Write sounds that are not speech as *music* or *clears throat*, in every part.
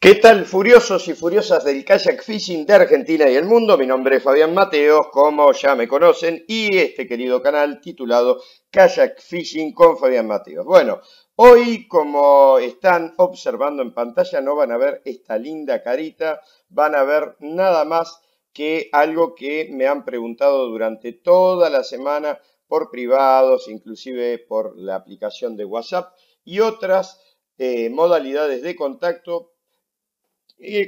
¿Qué tal furiosos y furiosas del kayak fishing de Argentina y el mundo? Mi nombre es Fabián Mateos, como ya me conocen, y este querido canal titulado Kayak Fishing con Fabián Mateos. Bueno, hoy como están observando en pantalla no van a ver esta linda carita, van a ver nada más que algo que me han preguntado durante toda la semana por privados, inclusive por la aplicación de WhatsApp y otras eh, modalidades de contacto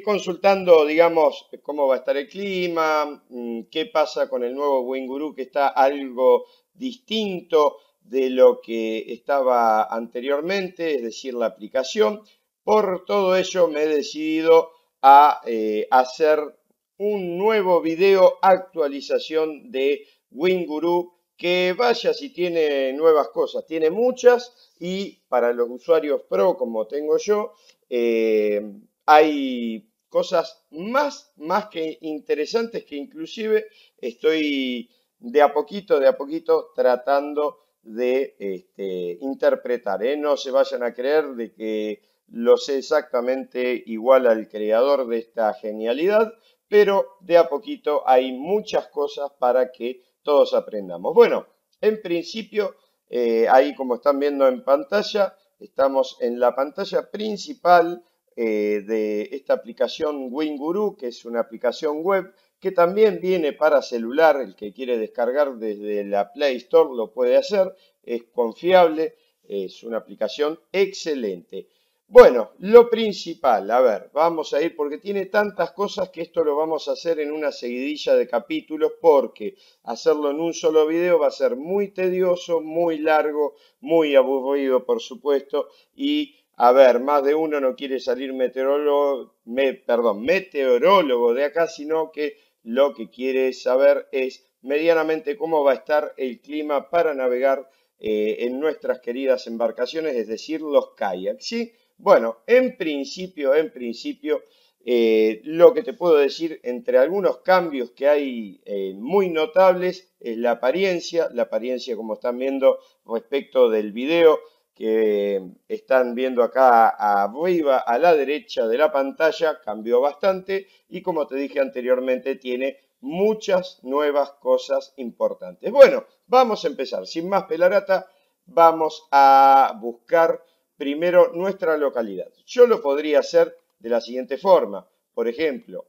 consultando, digamos, cómo va a estar el clima, mm, qué pasa con el nuevo Winguru, que está algo distinto de lo que estaba anteriormente, es decir, la aplicación. Por todo ello me he decidido a eh, hacer un nuevo video actualización de WinGuru que vaya si tiene nuevas cosas, tiene muchas y para los usuarios pro como tengo yo, eh, hay cosas más, más que interesantes que inclusive estoy de a poquito, de a poquito tratando de este, interpretar. ¿eh? No se vayan a creer de que lo sé exactamente igual al creador de esta genialidad, pero de a poquito hay muchas cosas para que todos aprendamos. Bueno, en principio, eh, ahí como están viendo en pantalla, estamos en la pantalla principal eh, de esta aplicación WinGuru, que es una aplicación web que también viene para celular, el que quiere descargar desde la Play Store lo puede hacer, es confiable, es una aplicación excelente. Bueno, lo principal, a ver, vamos a ir porque tiene tantas cosas que esto lo vamos a hacer en una seguidilla de capítulos porque hacerlo en un solo video va a ser muy tedioso, muy largo, muy aburrido por supuesto y a ver, más de uno no quiere salir meteorólogo, meteorólogo de acá, sino que lo que quiere saber es medianamente cómo va a estar el clima para navegar eh, en nuestras queridas embarcaciones, es decir, los kayaks. ¿sí? Bueno, en principio, en principio, eh, lo que te puedo decir entre algunos cambios que hay eh, muy notables es la apariencia, la apariencia como están viendo respecto del video, que están viendo acá arriba a la derecha de la pantalla cambió bastante y como te dije anteriormente tiene muchas nuevas cosas importantes. Bueno, vamos a empezar. Sin más pelarata, vamos a buscar primero nuestra localidad. Yo lo podría hacer de la siguiente forma. Por ejemplo,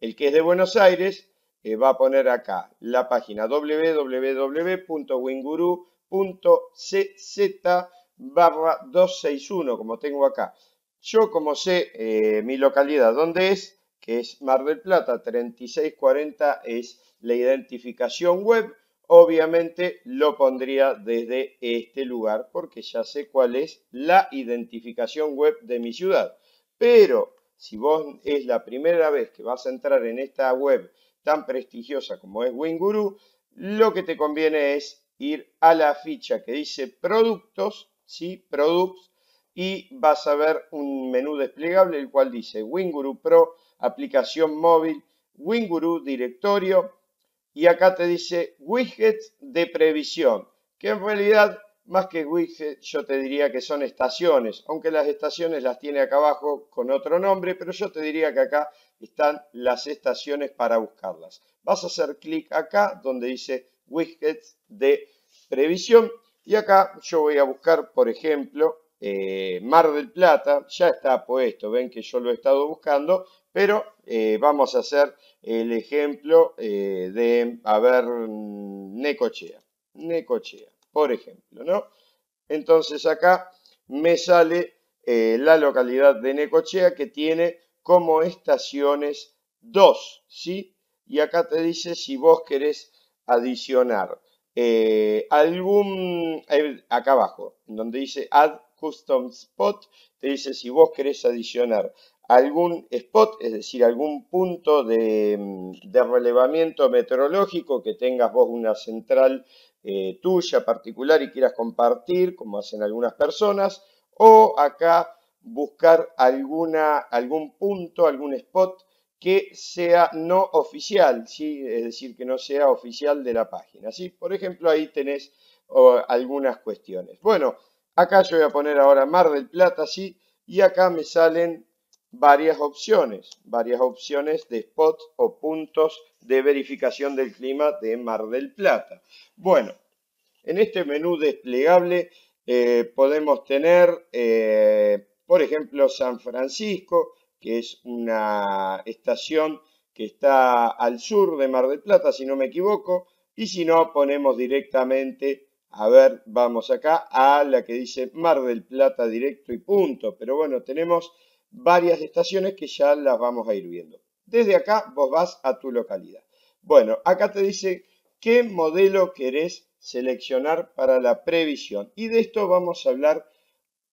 el que es de Buenos Aires eh, va a poner acá la página www.winguru.cz barra 261, como tengo acá. Yo como sé eh, mi localidad, ¿dónde es? Que es Mar del Plata, 3640 es la identificación web. Obviamente lo pondría desde este lugar porque ya sé cuál es la identificación web de mi ciudad. Pero si vos es la primera vez que vas a entrar en esta web tan prestigiosa como es Winguru, lo que te conviene es ir a la ficha que dice productos si Products y vas a ver un menú desplegable el cual dice WinGuru Pro, aplicación móvil, WinGuru directorio y acá te dice widgets de previsión, que en realidad más que widgets yo te diría que son estaciones, aunque las estaciones las tiene acá abajo con otro nombre, pero yo te diría que acá están las estaciones para buscarlas. Vas a hacer clic acá donde dice widgets de previsión y acá yo voy a buscar, por ejemplo, eh, Mar del Plata. Ya está puesto, ven que yo lo he estado buscando, pero eh, vamos a hacer el ejemplo eh, de, a ver, Necochea. Necochea, por ejemplo, ¿no? Entonces acá me sale la localidad de Necochea que tiene como estaciones 2, ¿sí? Y acá te dice si vos querés adicionar algún, eh, eh, acá abajo, donde dice Add Custom Spot, te dice si vos querés adicionar algún spot, es decir, algún punto de, relevamiento meteorológico que tengas vos una central eh, tuya particular y quieras compartir, como hacen algunas personas, o acá buscar alguna, algún punto, algún spot que sea no oficial, ¿sí? es decir, que no sea oficial de la página. ¿sí? Por ejemplo, ahí tenés algunas cuestiones. Bueno, acá yo voy a poner ahora Mar del Plata, ¿sí? y acá me salen varias opciones, varias opciones de spots o puntos de verificación del clima de Mar del Plata. Bueno, en este menú desplegable eh, podemos tener, eh, por ejemplo, San Francisco, que es una estación que está al sur de Mar del Plata, si no me equivoco, y si no, ponemos directamente, a ver, vamos acá, a la que dice Mar del Plata directo y punto. Pero bueno, tenemos varias estaciones que ya las vamos a ir viendo. Desde acá vos vas a tu localidad. Bueno, acá te dice qué modelo querés seleccionar para la previsión. Y de esto vamos a hablar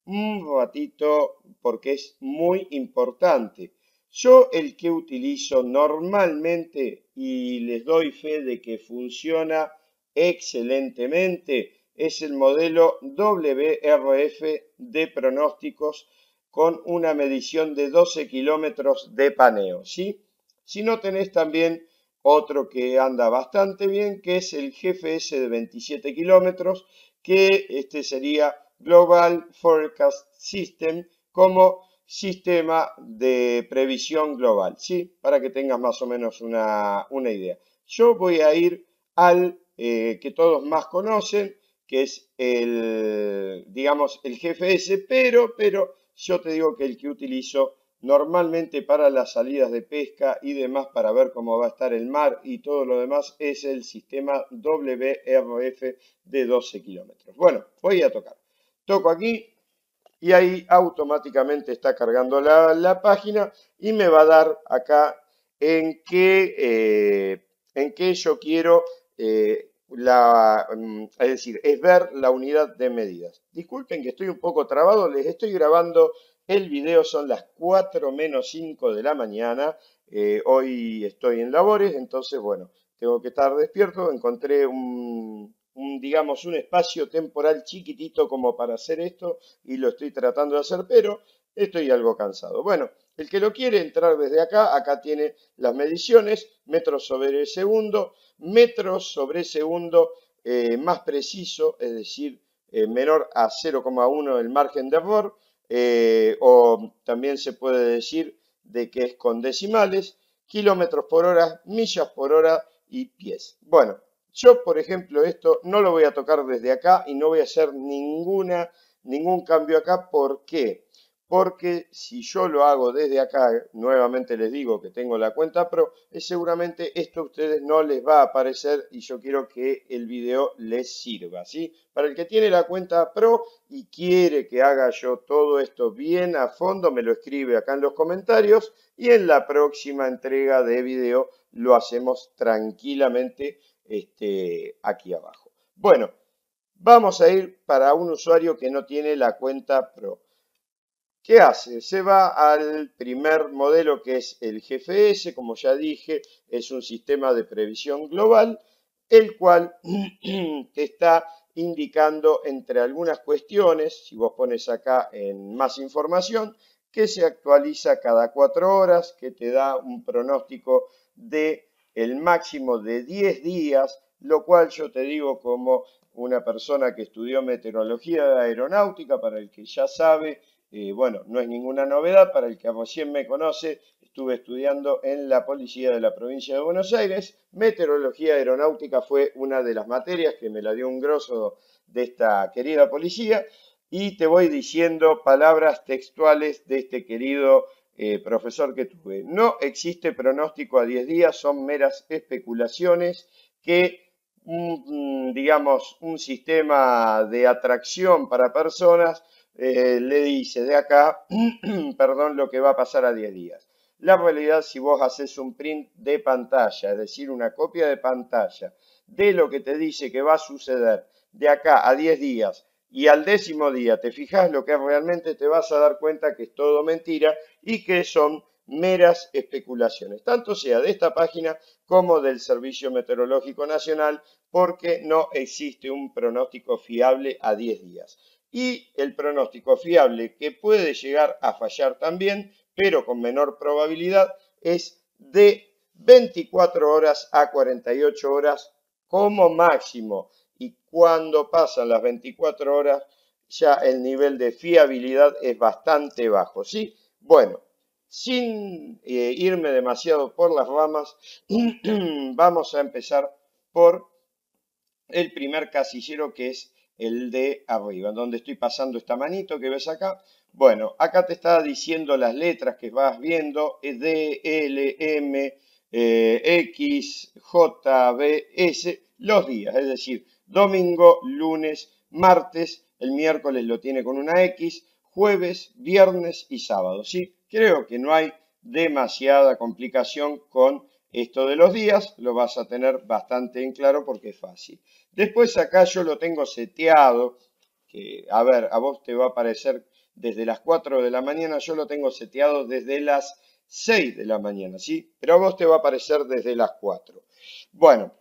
un ratito porque es muy importante. Yo el que utilizo normalmente y les doy fe de que funciona excelentemente es el modelo WRF de pronósticos con una medición de 12 kilómetros de paneo. ¿sí? Si no tenés también otro que anda bastante bien que es el GFS de 27 kilómetros que este sería Global Forecast System como sistema de previsión global, ¿sí? Para que tengas más o menos una, una idea. Yo voy a ir al eh, que todos más conocen, que es el, digamos, el GFS, pero, pero yo te digo que el que utilizo normalmente para las salidas de pesca y demás para ver cómo va a estar el mar y todo lo demás es el sistema WRF de 12 kilómetros. Bueno, voy a tocar toco aquí y ahí automáticamente está cargando la, página y me va a dar acá en qué, eh, en yo quiero, eh, la, mm, es decir, es ver la unidad de medidas. Disculpen que estoy un poco trabado, les estoy grabando el video son las 4 menos 5 de la mañana. Eh, hoy estoy en labores, entonces, bueno, tengo que estar despierto. Encontré un, digamos, un espacio temporal chiquitito como para hacer esto y lo estoy tratando de hacer, pero estoy algo cansado. Bueno, el que lo quiere entrar desde acá, acá tiene las mediciones, metros sobre segundo, metros eh, sobre segundo más preciso, es decir, eh, menor a 0,1 el margen de error, eh, o también se puede decir de que es con decimales, kilómetros por hora, millas por hora y pies. Bueno, yo, por ejemplo, esto no lo voy a tocar desde acá y no voy a hacer ninguna, ningún cambio acá. ¿Por qué? Porque si yo lo hago desde acá, nuevamente les digo que tengo la cuenta Pro, es seguramente esto a ustedes no les va a aparecer y yo quiero que el video les sirva, ¿sí? Para el que tiene la cuenta Pro y quiere que haga yo todo esto bien a fondo, me lo escribe acá en los comentarios y en la próxima entrega de video lo hacemos tranquilamente este, aquí abajo. Bueno, vamos a ir para un usuario que no tiene la cuenta Pro. ¿Qué hace? Se va al primer modelo que es el GFS, como ya dije, es un sistema de previsión global, el cual *clears throat* te está indicando entre algunas cuestiones, si vos pones acá en más información, que se actualiza cada cuatro horas, que te da un pronóstico de el máximo de 10 días, lo cual yo te digo como una persona que estudió meteorología aeronáutica, para el que ya sabe, eh, bueno, no es ninguna novedad, para el que recién me conoce, estuve estudiando en la policía de la provincia de Buenos Aires, meteorología aeronáutica fue una de las materias que me la dio un grosso de esta querida policía, y te voy diciendo palabras textuales de este querido eh, profesor que tuve. No existe pronóstico a 10 días, son meras especulaciones que, mm, mm, digamos, un sistema de atracción para personas eh, le dice de acá, *clears throat* perdón, lo que va a pasar a 10 días. La realidad, si vos haces un print de pantalla, es decir, una copia de pantalla de lo que te dice que va a suceder de acá a 10 días y al décimo día te fijas lo que realmente, te vas a dar cuenta que es todo mentira y que son meras especulaciones, tanto sea de esta página como del Servicio Meteorológico Nacional, porque no existe un pronóstico fiable a 10 días. Y el pronóstico fiable que puede llegar a fallar también, pero con menor probabilidad, es de 24 horas a 48 horas como máximo cuando pasan las 24 horas ya el nivel de fiabilidad es bastante bajo. ¿sí? Bueno, sin eh, irme demasiado por las ramas, *clears throat* vamos a empezar por el primer casillero que es el de arriba, donde estoy pasando esta manito que ves acá. Bueno, acá te está diciendo las letras que vas viendo, e, D, L, M, eh, X, J, B, S, los días, es decir, domingo, lunes, martes, el miércoles lo tiene con una X, jueves, viernes y sábado. Sí, creo que no hay demasiada complicación con esto de los días, lo vas a tener bastante en claro porque es fácil. Después acá yo lo tengo seteado, que a ver, a vos te va a aparecer desde las 4 de la mañana, yo lo tengo seteado desde las 6 de la mañana, ¿sí? Pero a vos te va a aparecer desde las 4. Bueno,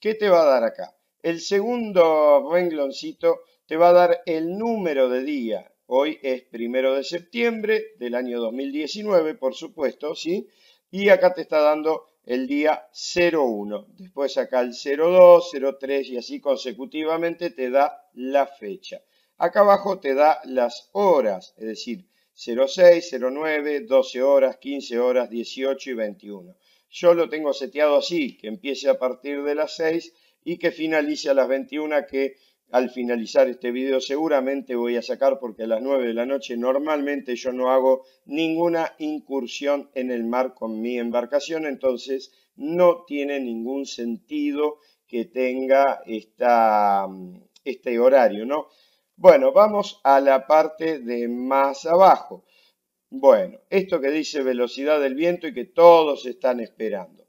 ¿qué te va a dar acá? El segundo rengloncito te va a dar el número de día. Hoy es primero de septiembre del año 2019, por supuesto, ¿sí? Y acá te está dando el día 01. Después acá el 02, 03 y así consecutivamente te da la fecha. Acá abajo te da las horas, es decir, 06, 09, 12 horas, 15 horas, 18 y 21. Yo lo tengo seteado así, que empiece a partir de las 6 y que finalice a las 21 que al finalizar este video seguramente voy a sacar porque a las 9 de la noche normalmente yo no hago ninguna incursión en el mar con mi embarcación, entonces no tiene ningún sentido que tenga este horario, ¿no? Bueno, vamos a la parte de más abajo. Bueno, esto que dice velocidad del viento y que todos están esperando.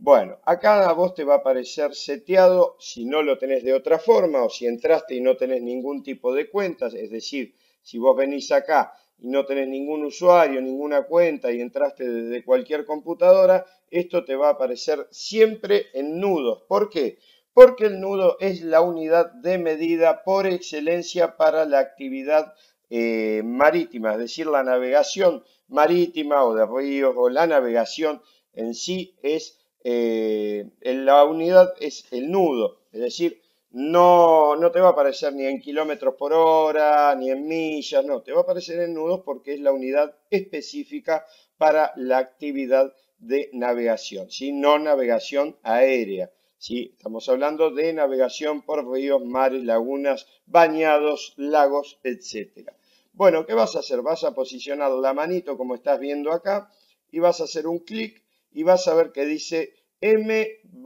Bueno, acá a vos te va a aparecer seteado si no lo tenés de otra forma o si entraste y no tenés ningún tipo de cuentas, es decir, si vos venís acá y no tenés ningún usuario, ninguna cuenta y entraste desde cualquier computadora, esto te va a aparecer siempre en nudos. ¿Por qué? Porque el nudo es la unidad de medida por excelencia para la actividad eh, marítima, es decir, la navegación marítima o de río o la navegación en sí es eh, la unidad es el nudo, es decir, no, no te va a aparecer ni en kilómetros por hora, ni en millas, no, te va a aparecer en nudos porque es la unidad específica para la actividad de navegación, no navegación aérea. Estamos hablando de navegación por ríos, mares, lagunas, bañados, lagos, etc. Bueno, ¿qué vas a hacer? Vas a posicionar la manito como estás viendo acá y vas a hacer un clic y vas a ver que dice M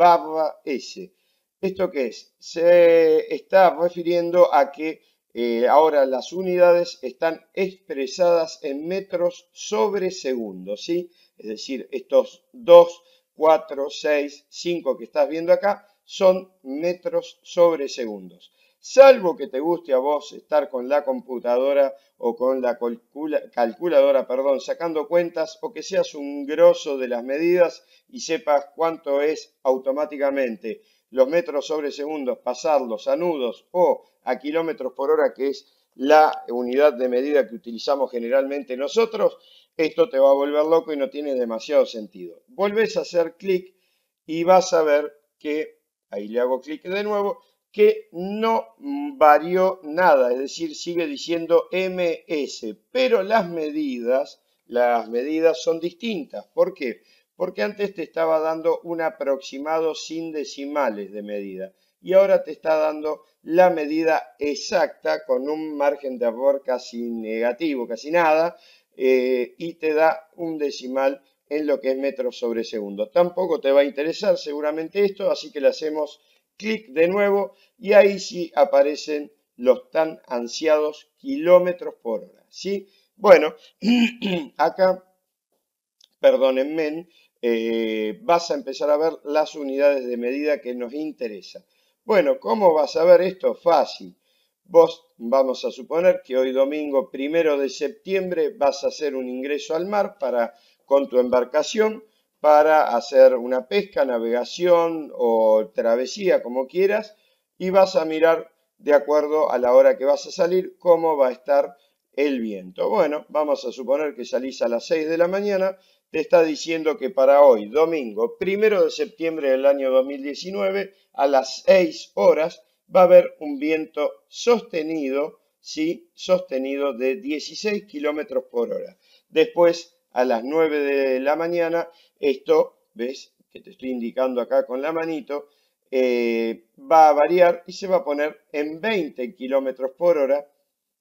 barra S. ¿Esto qué es? Se está refiriendo a que eh, ahora las unidades están expresadas en metros sobre segundos. ¿sí? Es decir, estos 2, 4, 6, 5 que estás viendo acá son metros sobre segundos salvo que te guste a vos estar con la computadora o con la calculadora, perdón, sacando cuentas o que seas un grosso de las medidas y sepas cuánto es automáticamente los metros sobre segundos, pasarlos a nudos o a kilómetros por hora, que es la unidad de medida que utilizamos generalmente nosotros, esto te va a volver loco y no tiene demasiado sentido. Volvés a hacer clic y vas a ver que, ahí le hago clic de nuevo, que no varió nada, es decir, sigue diciendo MS, pero las medidas, las medidas son distintas. ¿Por qué? Porque antes te estaba dando un aproximado sin decimales de medida y ahora te está dando la medida exacta con un margen de error casi negativo, casi nada, eh, y te da un decimal en lo que es metros sobre segundo. Tampoco te va a interesar seguramente esto, así que lo hacemos clic de nuevo y ahí sí aparecen los tan ansiados kilómetros por hora. ¿sí? Bueno, *clears throat* acá, perdónenme, eh, vas a empezar a ver las unidades de medida que nos interesa. Bueno, ¿cómo vas a ver esto? Fácil. Vos vamos a suponer que hoy domingo primero de septiembre vas a hacer un ingreso al mar para, con tu embarcación para hacer una pesca, navegación o travesía, como quieras, y vas a mirar de acuerdo a la hora que vas a salir cómo va a estar el viento. Bueno, vamos a suponer que salís a las 6 de la mañana, te está diciendo que para hoy, domingo, primero de septiembre del año 2019, a las 6 horas, va a haber un viento sostenido, sí, sostenido de 16 kilómetros por hora. Después a las 9 de la mañana. Esto, ves que te estoy indicando acá con la manito, eh, va a variar y se va a poner en 20 kilómetros por hora.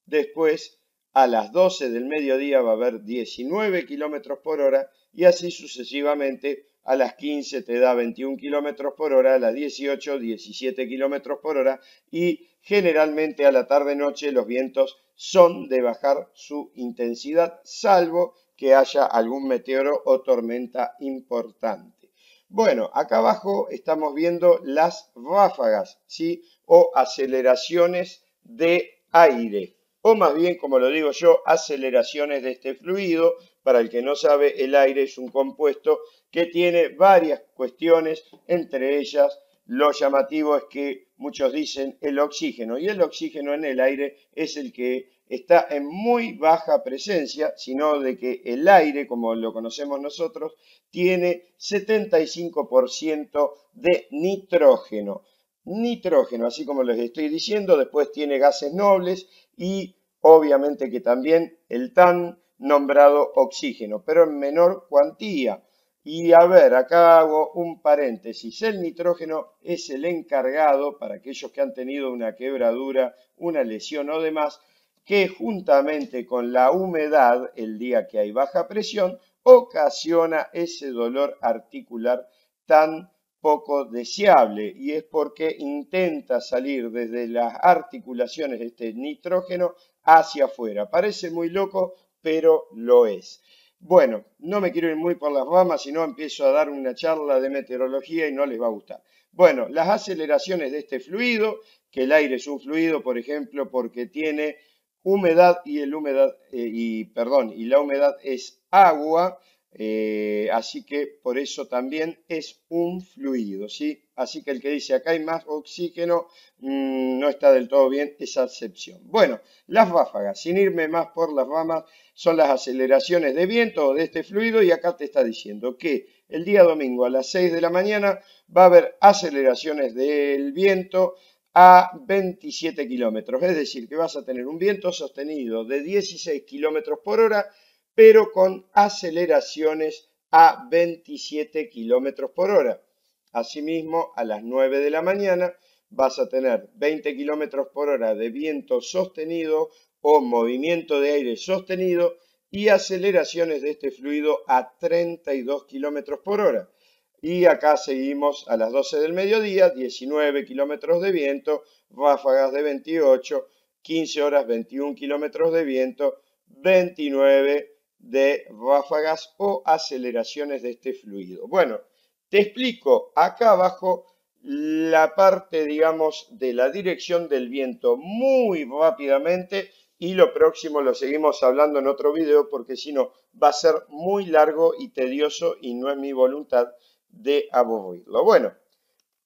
Después, a las 12 del mediodía va a haber 19 kilómetros por hora y así sucesivamente. A las 15 te da 21 kilómetros por hora, a las 18, 17 kilómetros por hora y generalmente a la tarde-noche los vientos son de bajar su intensidad, salvo que haya algún meteoro o tormenta importante. Bueno, acá abajo estamos viendo las ráfagas, ¿sí? O aceleraciones de aire, o más bien, como lo digo yo, aceleraciones de este fluido. Para el que no sabe, el aire es un compuesto que tiene varias cuestiones, entre ellas lo llamativo es que muchos dicen el oxígeno y el oxígeno en el aire es el que está en muy baja presencia, sino de que el aire, como lo conocemos nosotros, tiene 75% de nitrógeno. Nitrógeno, así como les estoy diciendo, después tiene gases nobles y obviamente que también el tan nombrado oxígeno, pero en menor cuantía. Y a ver, acá hago un paréntesis. El nitrógeno es el encargado, para aquellos que han tenido una quebradura, una lesión o demás, que juntamente con la humedad, el día que hay baja presión, ocasiona ese dolor articular tan poco deseable y es porque intenta salir desde las articulaciones de este nitrógeno hacia afuera. Parece muy loco, pero lo es. Bueno, no me quiero ir muy por las ramas, si no empiezo a dar una charla de meteorología y no les va a gustar. Bueno, las aceleraciones de este fluido, que el aire es un fluido, por ejemplo, porque tiene humedad y el humedad eh, y perdón y la humedad es agua eh, así que por eso también es un fluido sí así que el que dice acá hay más oxígeno mm, no está del todo bien esa excepción. Bueno, las báfagas, sin irme más por las ramas, son las aceleraciones de viento de este fluido y acá te está diciendo que el día domingo a las 6 de la mañana va a haber aceleraciones del viento a 27 kilómetros, es decir, que vas a tener un viento sostenido de 16 kilómetros por hora, pero con aceleraciones a 27 kilómetros por hora. Asimismo, a las 9 de la mañana vas a tener 20 kilómetros por hora de viento sostenido o movimiento de aire sostenido y aceleraciones de este fluido a 32 kilómetros por hora. Y acá seguimos a las 12 del mediodía, 19 kilómetros de viento, ráfagas de 28, 15 horas 21 kilómetros de viento, 29 de ráfagas o aceleraciones de este fluido. Bueno, te explico acá abajo la parte, digamos, de la dirección del viento muy rápidamente y lo próximo lo seguimos hablando en otro video porque si no va a ser muy largo y tedioso y no es mi voluntad de aburrirlo. Bueno,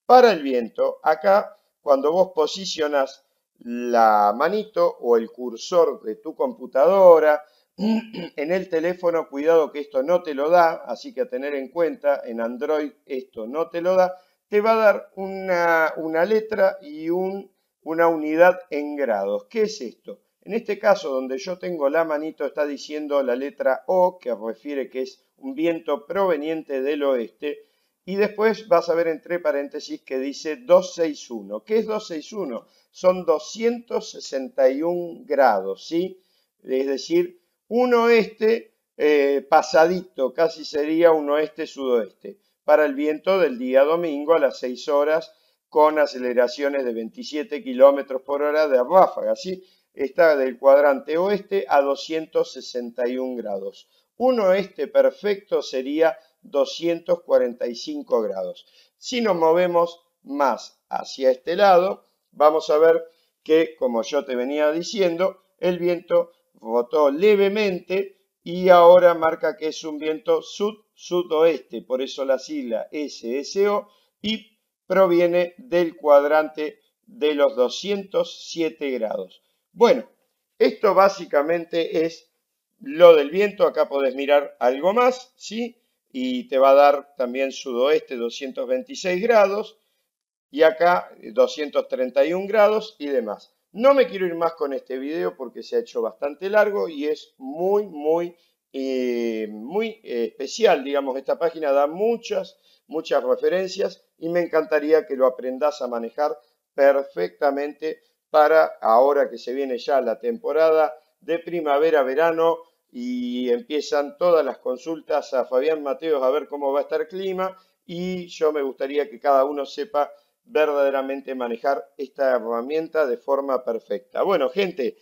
para el viento, acá cuando vos posicionas la manito o el cursor de tu computadora, *clears throat* En el teléfono, cuidado que esto no te lo da, así que a tener en cuenta, en Android esto no te lo da, te va a dar una, una letra y un, una unidad en grados. ¿Qué es esto? En este caso, donde yo tengo la manito, está diciendo la letra O, que refiere que es un viento proveniente del oeste, y después vas a ver entre paréntesis que dice 261. ¿Qué es 261? Son 261 grados, ¿sí? Es decir, un oeste eh, pasadito, casi sería un oeste-sudoeste, para el viento del día domingo a las 6 horas con aceleraciones de 27 kilómetros por hora de ráfaga. así Está del cuadrante oeste a 261 grados. Un oeste perfecto sería 245 grados. Si nos movemos más hacia este lado, vamos a ver que, como yo te venía diciendo, el viento Rotó levemente y ahora marca que es un viento sud-sudoeste, por eso la sigla SSO y proviene del cuadrante de los 207 grados. Bueno, esto básicamente es lo del viento, acá podés mirar algo más, ¿sí? Y te va a dar también sudoeste 226 grados y acá 231 grados y demás. No me quiero ir más con este video porque se ha hecho bastante largo y es muy, muy, eh, muy eh, especial, digamos, esta página da muchas, muchas referencias y me encantaría que lo aprendas a manejar perfectamente para ahora que se viene ya la temporada de primavera-verano y empiezan todas las consultas a Fabián Mateos a ver cómo va a estar el clima y yo me gustaría que cada uno sepa verdaderamente manejar esta herramienta de forma perfecta. Bueno, gente,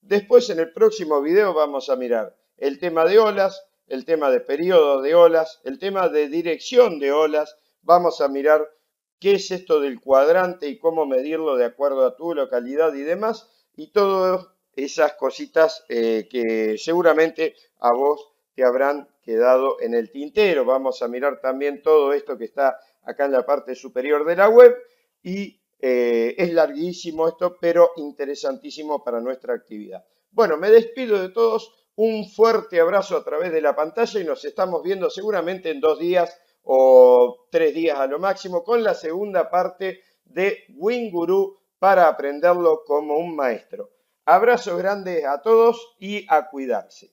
después en el próximo video vamos a mirar el tema de olas, el tema de periodo de olas, el tema de dirección de olas. Vamos a mirar qué es esto del cuadrante y cómo medirlo de acuerdo a tu localidad y demás. Y todas esas cositas eh, que seguramente a vos te habrán quedado en el tintero. Vamos a mirar también todo esto que está acá en la parte superior de la web y eh, es larguísimo esto, pero interesantísimo para nuestra actividad. Bueno, me despido de todos, un fuerte abrazo a través de la pantalla y nos estamos viendo seguramente en dos días o tres días a lo máximo con la segunda parte de Winguru para aprenderlo como un maestro. Abrazos grandes a todos y a cuidarse.